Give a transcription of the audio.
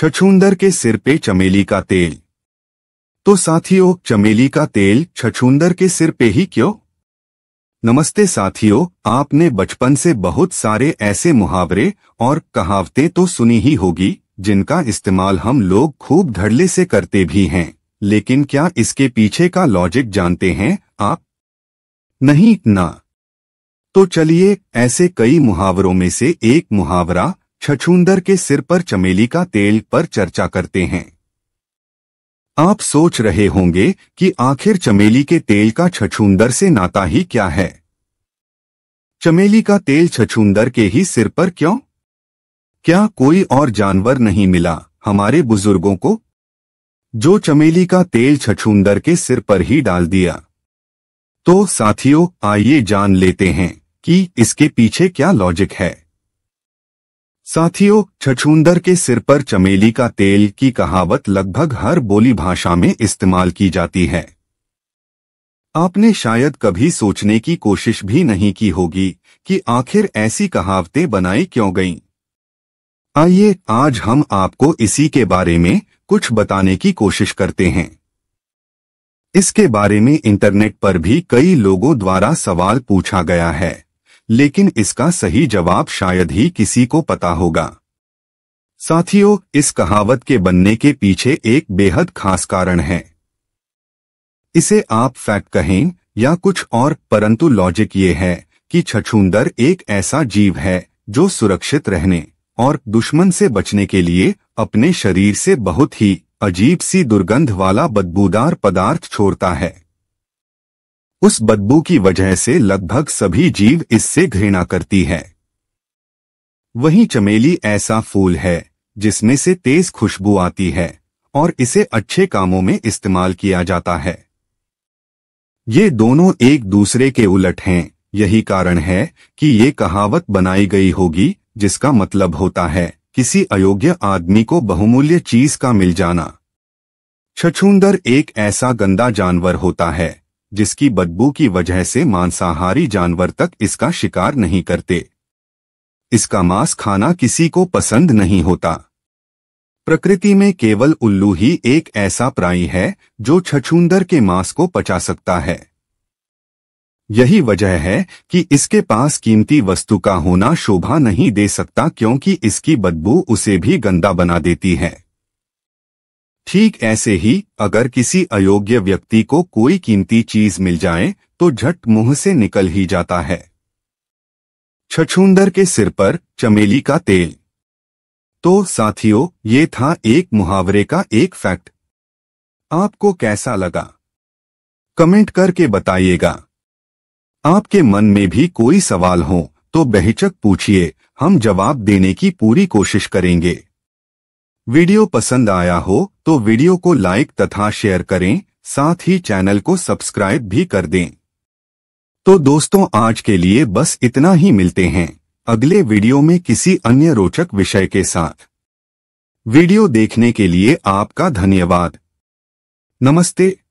छछूंदर के सिर पे चमेली का तेल तो साथियों चमेली का तेल छछूंदर के सिर पे ही क्यों नमस्ते साथियों आपने बचपन से बहुत सारे ऐसे मुहावरे और कहावतें तो सुनी ही होगी जिनका इस्तेमाल हम लोग खूब धड़ले से करते भी हैं लेकिन क्या इसके पीछे का लॉजिक जानते हैं आप नहीं ना तो चलिए ऐसे कई मुहावरों में से एक मुहावरा छछूंदर के सिर पर चमेली का तेल पर चर्चा करते हैं आप सोच रहे होंगे कि आखिर चमेली के तेल का छछूंदर से नाता ही क्या है चमेली का तेल छछूंदर के ही सिर पर क्यों क्या कोई और जानवर नहीं मिला हमारे बुजुर्गों को जो चमेली का तेल छछूंदर के सिर पर ही डाल दिया तो साथियों आइए जान लेते हैं कि इसके पीछे क्या लॉजिक है साथियों छछूंदर के सिर पर चमेली का तेल की कहावत लगभग हर बोली भाषा में इस्तेमाल की जाती है आपने शायद कभी सोचने की कोशिश भी नहीं की होगी कि आखिर ऐसी कहावतें बनाई क्यों गईं। आइए आज हम आपको इसी के बारे में कुछ बताने की कोशिश करते हैं इसके बारे में इंटरनेट पर भी कई लोगों द्वारा सवाल पूछा गया है लेकिन इसका सही जवाब शायद ही किसी को पता होगा साथियों इस कहावत के बनने के पीछे एक बेहद खास कारण है इसे आप फैक्ट कहें या कुछ और परंतु लॉजिक ये है कि छछूंदर एक ऐसा जीव है जो सुरक्षित रहने और दुश्मन से बचने के लिए अपने शरीर से बहुत ही अजीब सी दुर्गंध वाला बदबूदार पदार्थ छोड़ता है उस बदबू की वजह से लगभग सभी जीव इससे घृणा करती है वहीं चमेली ऐसा फूल है जिसमें से तेज खुशबू आती है और इसे अच्छे कामों में इस्तेमाल किया जाता है ये दोनों एक दूसरे के उलट हैं यही कारण है कि ये कहावत बनाई गई होगी जिसका मतलब होता है किसी अयोग्य आदमी को बहुमूल्य चीज का मिल जाना छछूंदर एक ऐसा गंदा जानवर होता है जिसकी बदबू की वजह से मांसाहारी जानवर तक इसका शिकार नहीं करते इसका मांस खाना किसी को पसंद नहीं होता प्रकृति में केवल उल्लू ही एक ऐसा प्राणी है जो छछूंदर के मांस को पचा सकता है यही वजह है कि इसके पास कीमती वस्तु का होना शोभा नहीं दे सकता क्योंकि इसकी बदबू उसे भी गंदा बना देती है ठीक ऐसे ही अगर किसी अयोग्य व्यक्ति को कोई कीमती चीज मिल जाए तो झट मुंह से निकल ही जाता है छछूंदर के सिर पर चमेली का तेल तो साथियों ये था एक मुहावरे का एक फैक्ट आपको कैसा लगा कमेंट करके बताइएगा आपके मन में भी कोई सवाल हो तो बेहिचक पूछिए हम जवाब देने की पूरी कोशिश करेंगे वीडियो पसंद आया हो तो वीडियो को लाइक तथा शेयर करें साथ ही चैनल को सब्सक्राइब भी कर दें तो दोस्तों आज के लिए बस इतना ही मिलते हैं अगले वीडियो में किसी अन्य रोचक विषय के साथ वीडियो देखने के लिए आपका धन्यवाद नमस्ते